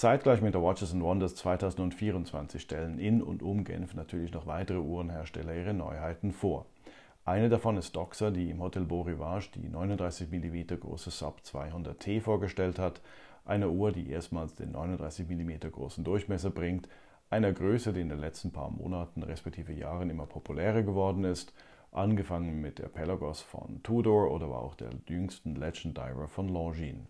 Zeitgleich mit der Watches and Wonders 2024 stellen in und um Genf natürlich noch weitere Uhrenhersteller ihre Neuheiten vor. Eine davon ist Doxa, die im Hotel Beau Rivage die 39 mm große Sub 200T vorgestellt hat, eine Uhr, die erstmals den 39 mm großen Durchmesser bringt, einer Größe, die in den letzten paar Monaten respektive Jahren immer populärer geworden ist, angefangen mit der Pelagos von Tudor oder aber auch der jüngsten Legend Diver von Longines.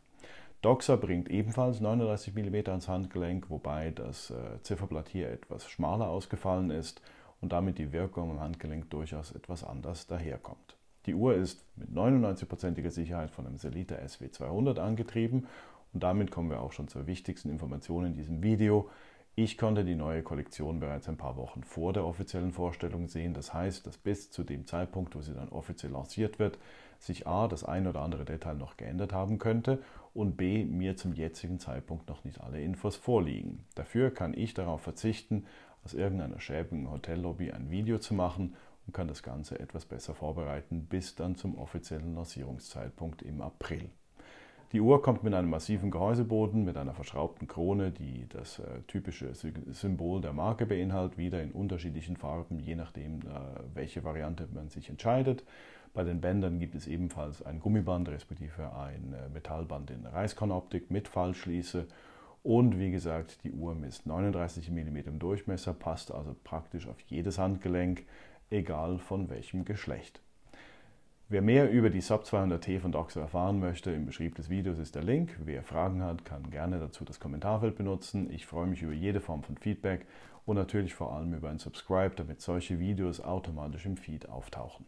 Doxa bringt ebenfalls 39 mm ans Handgelenk, wobei das äh, Zifferblatt hier etwas schmaler ausgefallen ist und damit die Wirkung am Handgelenk durchaus etwas anders daherkommt. Die Uhr ist mit 99%iger Sicherheit von einem Selita SW200 angetrieben und damit kommen wir auch schon zur wichtigsten Information in diesem Video. Ich konnte die neue Kollektion bereits ein paar Wochen vor der offiziellen Vorstellung sehen. Das heißt, dass bis zu dem Zeitpunkt, wo sie dann offiziell lanciert wird, sich a. das ein oder andere Detail noch geändert haben könnte und b. mir zum jetzigen Zeitpunkt noch nicht alle Infos vorliegen. Dafür kann ich darauf verzichten, aus irgendeiner schäbigen Hotellobby ein Video zu machen und kann das Ganze etwas besser vorbereiten bis dann zum offiziellen Lancierungszeitpunkt im April. Die Uhr kommt mit einem massiven Gehäuseboden mit einer verschraubten Krone, die das äh, typische Symbol der Marke beinhaltet, wieder in unterschiedlichen Farben, je nachdem, äh, welche Variante man sich entscheidet. Bei den Bändern gibt es ebenfalls ein Gummiband respektive ein äh, Metallband in Reiskornoptik mit Fallschließe. Und wie gesagt, die Uhr misst 39 mm im Durchmesser, passt also praktisch auf jedes Handgelenk, egal von welchem Geschlecht. Wer mehr über die sop 200T von Doxa erfahren möchte, im Beschrieb des Videos ist der Link. Wer Fragen hat, kann gerne dazu das Kommentarfeld benutzen. Ich freue mich über jede Form von Feedback und natürlich vor allem über ein Subscribe, damit solche Videos automatisch im Feed auftauchen.